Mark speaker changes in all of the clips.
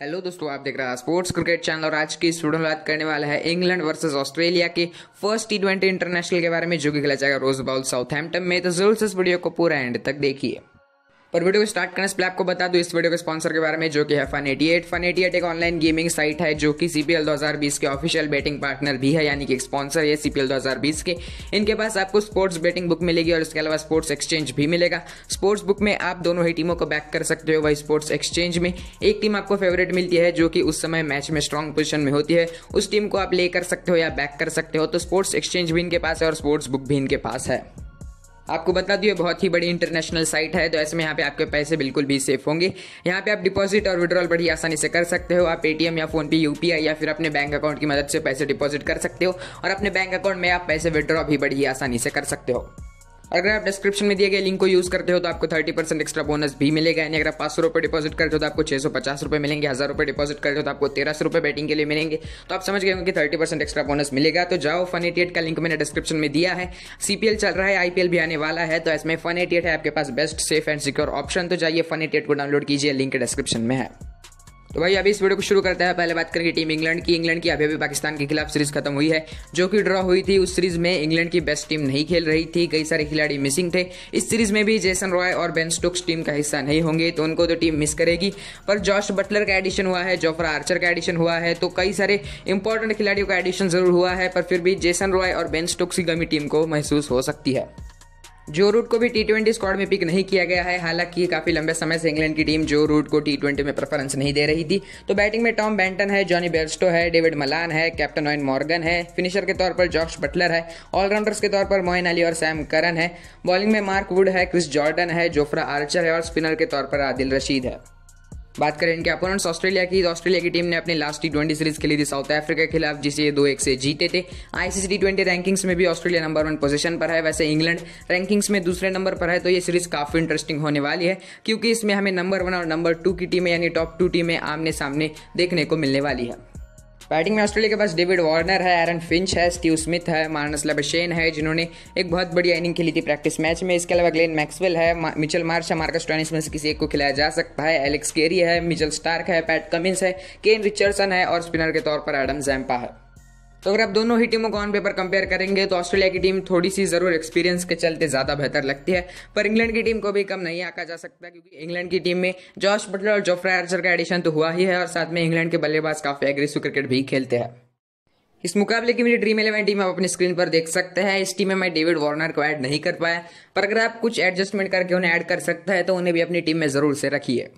Speaker 1: hello दोस्तों आप देख रहे हैं स्पोर्ट्स क्रिकेट चैनल और आज की स्टूडेंट बात करने वाला है इंग्लैंड वर्सेस ऑस्ट्रेलिया के फर्स्ट टी ट्वेंटी इंटरनेशनल के बारे में जो कि खेला जाएगा रोज साउथ हेम्पटन में तो जरूर से इस वीडियो को पूरा एंड तक देखिए पर वीडियो को स्टार्ट करने से पहले आपको बता दूं इस वीडियो के स्पॉन्सर के बारे में जो कि है fun eighty eight fun eighty eight एक ऑनलाइन गेमिंग साइट है जो कि सीपीएल 2020 के ऑफिशियल बेटिंग पार्टनर भी है यानी कि स्पॉन्सर है सीपीएल 2020 के इनके पास आपको स्पोर्ट्स बेटिंग बुक मिलेगी और इसके अलावा स्पोर्ट्स एक्सचेंज भी मिलेगा स्पोर्ट्स बुक में आप दोनों ही टीमों को बैक कर सकते हो वही स्पोर्ट्स एक्सचेंज में एक टीम आपको फेवरेट मिलती है जो कि उस समय मैच में स्ट्रॉन्ग पोजिशन में होती है उस टीम को आप ले कर सकते हो या बैक कर सकते हो तो स्पोर्ट्स एक्सचेंज भी इनके पास है और स्पोर्ट्स बुक भी इनके पास है आपको बता दिए बहुत ही बड़ी इंटरनेशनल साइट है तो ऐसे में यहाँ पे आपके पैसे बिल्कुल भी सेफ होंगे यहाँ पे आप डिपॉजिट और विड्रॉल बड़ी आसानी से कर सकते हो आप पेटीएम या फोन पे यूपीआई या फिर अपने बैंक अकाउंट की मदद से पैसे डिपॉजिट कर सकते हो और अपने बैंक अकाउंट में आप पैसे विड्रॉ भी बड़ी आसानी से कर सकते हो अगर आप डिस्क्रिप्शन में दिए गए लिंक को यूज करते हो तो आपको थर्टी परसेंट एक्स्ट्रा बोनस भी मिलेगा यानी अगर आप पांच सौ रुपये डिपॉजिट करते हो तो आपको छः सौ पचास रुपये मिलेंगे हज़ार रुपये डिपॉजिट करते हो तो आपको तेरह सौ रुपये बैटिंग के लिए मिलेंगे तो आप समझ गए होंगे कि थर्टी परसेंट एक्स्ट्रा बोनस मिलेगा तो जाओ फन एट का लिंक मैंने डिस्क्रिप्शन में दिया है सीपीएल चल रहा है आईपीएल भी आने वाला है तो इसमें फन एट है आपके पास best safe and secure option तो जाइए फन एट को डाउनलोड कीजिए लिंक डिस्क्रिप्शन में है तो भाई अभी इस वीडियो को शुरू करते हैं पहले बात करेंगे टीम इंग्लैंड की इंग्लैंड की अभी अभी पाकिस्तान के खिलाफ सीरीज खत्म हुई है जो कि ड्रॉ हुई थी उस सीरीज में इंग्लैंड की बेस्ट टीम नहीं खेल रही थी कई सारे खिलाड़ी मिसिंग थे इस सीरीज में भी जेसन रॉय और बेन स्टोक्स टीम का हिस्सा नहीं होंगे तो उनको तो टीम मिस करेगी पर जॉश बटलर का एडिशन हुआ है जोफरा आर्चर का एडिशन हुआ है तो कई सारे इंपॉर्टेंट खिलाड़ियों का एडिशन जरूर हुआ है पर फिर भी जेसन रॉय और बेन स्टोक्स की गमी टीम को महसूस हो सकती है जो रूट को भी टी ट्वेंटी स्क्वाड में पिक नहीं किया गया है हालांकि काफी लंबे समय से इंग्लैंड की टीम जो रूट को टी ट्वेंटी में प्रेफरेंस नहीं दे रही थी तो बैटिंग में टॉम बैंटन है जॉनी बेरस्टो है डेविड मलान है कैप्टन ओइन मॉर्गन है फिनिशर के तौर पर जॉर्ज बटलर है ऑलराउंडर्स के तौर पर मोइन अली और सैम करन है बॉलिंग में मार्क वुड है क्रिस जॉर्डन है जोफ्रा आर्चर है और स्पिनर के तौर पर आदिल रशीद है बात करें इनके अपोनेंट्स ऑस्ट्रेलिया की ऑस्ट्रेलिया तो की टीम ने अपनी लास्ट टी ट्वेंटी सीरीज खेली थी साउथ अफ्रीका के खिलाफ जिसे ये दो एक से जीते थे आईसीसी टी ट्वेंटी रैंकिंग्स में भी ऑस्ट्रेलिया नंबर वन पोजीशन पर है वैसे इंग्लैंड रैंकिंग्स में दूसरे नंबर पर है तो ये सीरीज काफी इंटरेस्टिंग होने वाली है क्योंकि इसमें हमें नंबर वन और नंबर टू की टीमें यानी टॉप टू टीमें आमने सामने देखने को मिलने वाली है बैटिंग में ऑस्ट्रेलिया के पास डेविड वार्नर है एरन फिंच है स्टीव स्मिथ है मार्नस लबशेन है जिन्होंने एक बहुत बढ़िया इनिंग खेली थी प्रैक्टिस मैच में इसके अलावा ग्लेन मैक्सवेल है मिचल मार्च है मार्कस टॉनिस में से किसी एक को खिलाया जा सकता है एलेक्स केरी है मिचल स्टार्क है पैट कमिंस है केन रिचर्डसन है और स्पिनर के तौर पर एडम जैम्पा है तो अगर आप दोनों ही टीमों को ऑन पेपर कंपेयर करेंगे तो ऑस्ट्रेलिया की टीम थोड़ी सी जरूर एक्सपीरियंस के चलते ज़्यादा बेहतर लगती है पर इंग्लैंड की टीम को भी कम नहीं आका जा सकता क्योंकि इंग्लैंड की टीम में जॉश बटलर और जोफ्रा आर्चर का एडिशन तो हुआ ही है और साथ में इंग्लैंड के बल्लेबाज काफ़ी एग्रेसिव क्रिकेट भी खेलते हैं इस मुकाबले की मेरी ड्रीम इलेवन टीम आप अपनी स्क्रीन पर देख सकते हैं इस टीम में मैं डेविड वार्नर को ऐड नहीं कर पाया पर अगर आप कुछ एडजस्टमेंट करके उन्हें ऐड कर सकते हैं तो उन्हें भी अपनी टीम में ज़रूर से रखिए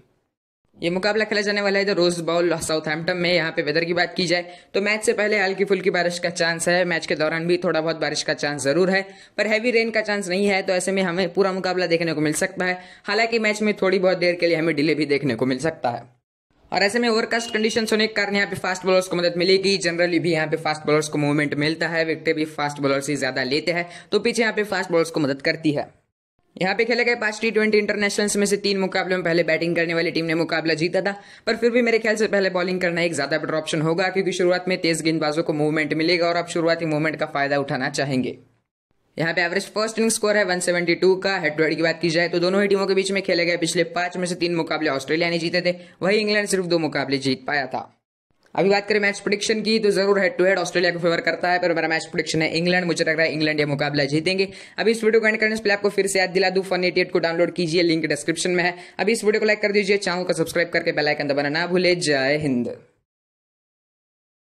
Speaker 1: ये मुकाबला खेला जाने वाला है इधर रोज बाउल साउथहैम्पटन में यहाँ पे वेदर की बात की जाए तो मैच से पहले हल्की फुल्की बारिश का चांस है मैच के दौरान भी थोड़ा बहुत बारिश का चांस जरूर है पर हैवी रेन का चांस नहीं है तो ऐसे में हमें पूरा मुकाबला देखने को मिल सकता है हालांकि मैच में थोड़ी बहुत देर के लिए हमें डिले भी देखने को मिल सकता है और ऐसे में ओवरकास्ट कंडीशन होने के कारण यहाँ पे फास्ट बॉलर्स को मदद मिलेगी जनरली भी यहाँ पे फास्ट बॉलर्स को मूवमेंट मिलता है विकटे भी फास्ट बॉलर से ज्यादा लेते हैं तो पीछे यहाँ पे फास्ट बॉलर्स को मदद करती है यहाँ पे खेले गए पांच टी ट्वेंटी इंटरनेशनल्स में से तीन मुकाबले में पहले बैटिंग करने वाली टीम ने मुकाबला जीता था पर फिर भी मेरे ख्याल से पहले बॉलिंग करना एक ज्यादा बेटर ऑप्शन होगा क्योंकि शुरुआत में तेज गेंदबाजों को मूवमेंट मिलेगा और आप शुरुआती मूवमेंट का फायदा उठाना चाहेंगे यहाँ पे एवरेज फर्स्ट इनिंग स्कोर है 172 का हेड टू हेड की बात की जाए तो दोनों ही टीमों के बीच में खेले गए पिछले पांच में से तीन मुकाबले ऑस्ट्रेलिया ने जीते थे वही इंग्लैंड सिर्फ दो मुकाबले जीत पाया था अभी बात करें मैच प्रोडिक्शन की तो जरूर हेड टू हेड ऑस्ट्रेलिया को फेवर करता है पर मेरा मैच प्रोडिक्शन है इंग्लैंड मुझे लग रहा है इंग्लैंड ये मुकाबला जीतेंगे अभी इस वीडियो को एंड करने से पहले आपको फिर से याद दिला दू फन एटी को डाउनलोड कीजिए लिंक डिस्क्रिप्शन में है अभी इस वीडियो को लाइक कर दीजिए चैनल को सब्सक्राइब करके बेलाइकन दबाना ना भूले जय हिंद